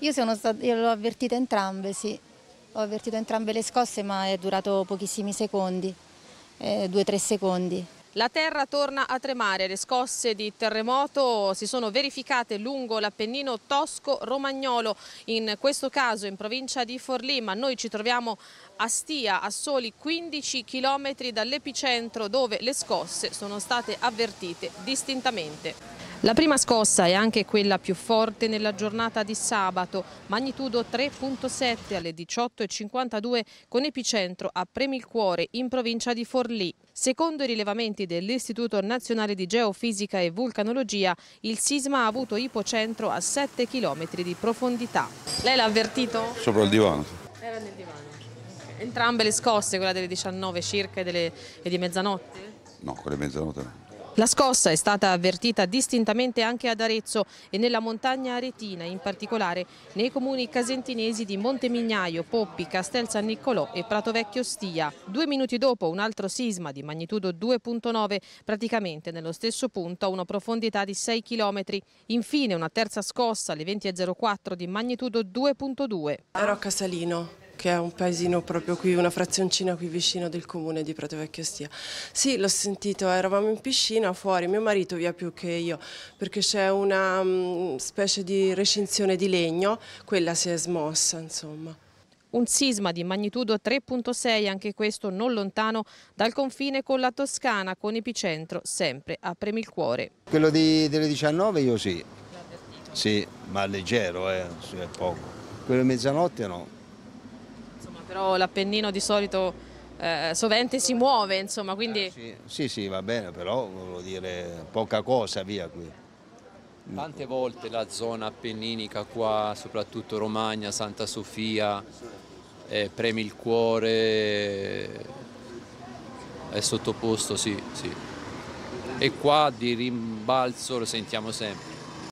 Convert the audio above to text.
Io, stata, io l'ho avvertita entrambe, sì. Ho avvertito entrambe le scosse, ma è durato pochissimi secondi, eh, due o tre secondi. La terra torna a tremare, le scosse di terremoto si sono verificate lungo l'Appennino tosco-romagnolo, in questo caso in provincia di Forlì, ma noi ci troviamo a Stia, a soli 15 km dall'epicentro dove le scosse sono state avvertite distintamente. La prima scossa è anche quella più forte nella giornata di sabato, magnitudo 3.7 alle 18.52 con epicentro a Premilcuore in provincia di Forlì. Secondo i rilevamenti dell'Istituto Nazionale di Geofisica e Vulcanologia, il sisma ha avuto ipocentro a 7 km di profondità. Lei l'ha avvertito? Sopra il divano. Era nel divano. Entrambe le scosse, quella delle 19 circa e, delle... e di mezzanotte? No, quelle di mezzanotte no. La scossa è stata avvertita distintamente anche ad Arezzo e nella montagna aretina, in particolare nei comuni casentinesi di Montemignaio, Poppi, Castel San Niccolò e Pratovecchio Stia. Due minuti dopo un altro sisma di magnitudo 2.9, praticamente nello stesso punto a una profondità di 6 km. Infine una terza scossa alle 20.04 di magnitudo 2.2. Rocca Salino che è un paesino proprio qui, una frazioncina qui vicino del comune di Prato Pratevecchio Stia. Sì, l'ho sentito, eravamo in piscina fuori, mio marito via più che io, perché c'è una um, specie di recinzione di legno, quella si è smossa insomma. Un sisma di magnitudo 3.6, anche questo non lontano dal confine con la Toscana, con epicentro sempre a premi il cuore. Quello di, delle 19 io sì, sì, ma leggero, eh, sì, è poco. Quello di mezzanotte no. Però l'Appennino di solito eh, sovente si muove, insomma, quindi... Eh, sì. sì, sì, va bene, però voglio dire poca cosa, via qui. Tante volte la zona appenninica qua, soprattutto Romagna, Santa Sofia, eh, premi il cuore, è sottoposto, sì, sì. E qua di rimbalzo lo sentiamo sempre.